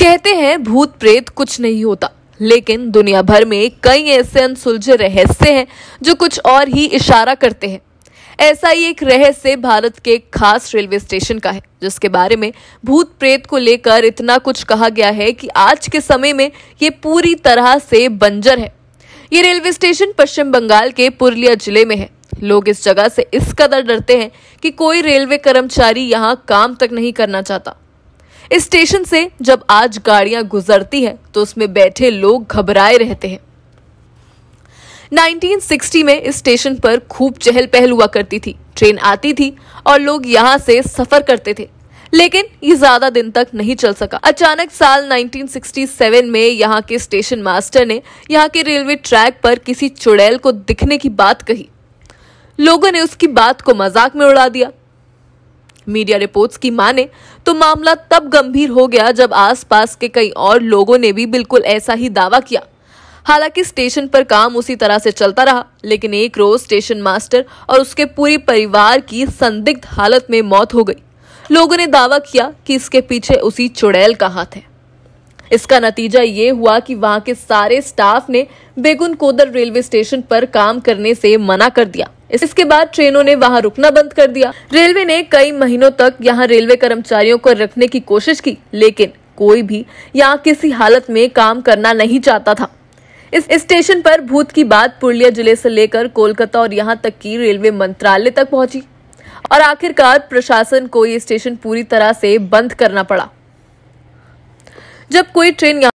कहते हैं भूत प्रेत कुछ नहीं होता लेकिन दुनिया भर में कई ऐसे अनसुलझे रहस्य हैं जो कुछ और ही इशारा करते हैं ऐसा ही एक रहस्य भारत के एक खास रेलवे स्टेशन का है जिसके बारे में भूत प्रेत को लेकर इतना कुछ कहा गया है कि आज के समय में ये पूरी तरह से बंजर है ये रेलवे स्टेशन पश्चिम बंगाल के पुरलिया जिले में है लोग इस जगह से इस कदर डरते हैं कि कोई रेलवे कर्मचारी यहाँ काम तक नहीं करना चाहता इस स्टेशन से जब आज गाड़ियां गुजरती है तो उसमें बैठे लोग घबराए रहते हैं 1960 में इस स्टेशन पर खूब चहल पहल हुआ करती थी ट्रेन आती थी और लोग यहां से सफर करते थे लेकिन ये ज्यादा दिन तक नहीं चल सका अचानक साल 1967 में यहाँ के स्टेशन मास्टर ने यहाँ के रेलवे ट्रैक पर किसी चुड़ैल को दिखने की बात कही लोगों ने उसकी बात को मजाक में उड़ा दिया मीडिया रिपोर्ट्स की माने तो मामला तब गंभीर हो गया जब आसपास के कई और लोगों ने भी बिल्कुल ऐसा ही दावा किया हालांकि स्टेशन पर काम उसी तरह से चलता रहा लेकिन एक रोज स्टेशन मास्टर और उसके पूरे परिवार की संदिग्ध हालत में मौत हो गई लोगों ने दावा किया कि इसके पीछे उसी चुड़ैल का हाथ है इसका नतीजा ये हुआ कि वहां के सारे स्टाफ ने बेगुन कोदर रेलवे स्टेशन पर काम करने से मना कर दिया इसके बाद ट्रेनों ने वहां रुकना बंद कर दिया रेलवे ने कई महीनों तक यहाँ रेलवे कर्मचारियों को रखने की कोशिश की लेकिन कोई भी यहाँ किसी हालत में काम करना नहीं चाहता था इस स्टेशन पर भूत की बात पुरलिया जिले से लेकर कोलकाता और यहाँ तक की रेलवे मंत्रालय तक पहुंची और आखिरकार प्रशासन को ये स्टेशन पूरी तरह से बंद करना पड़ा जब कोई ट्रेन यहाँ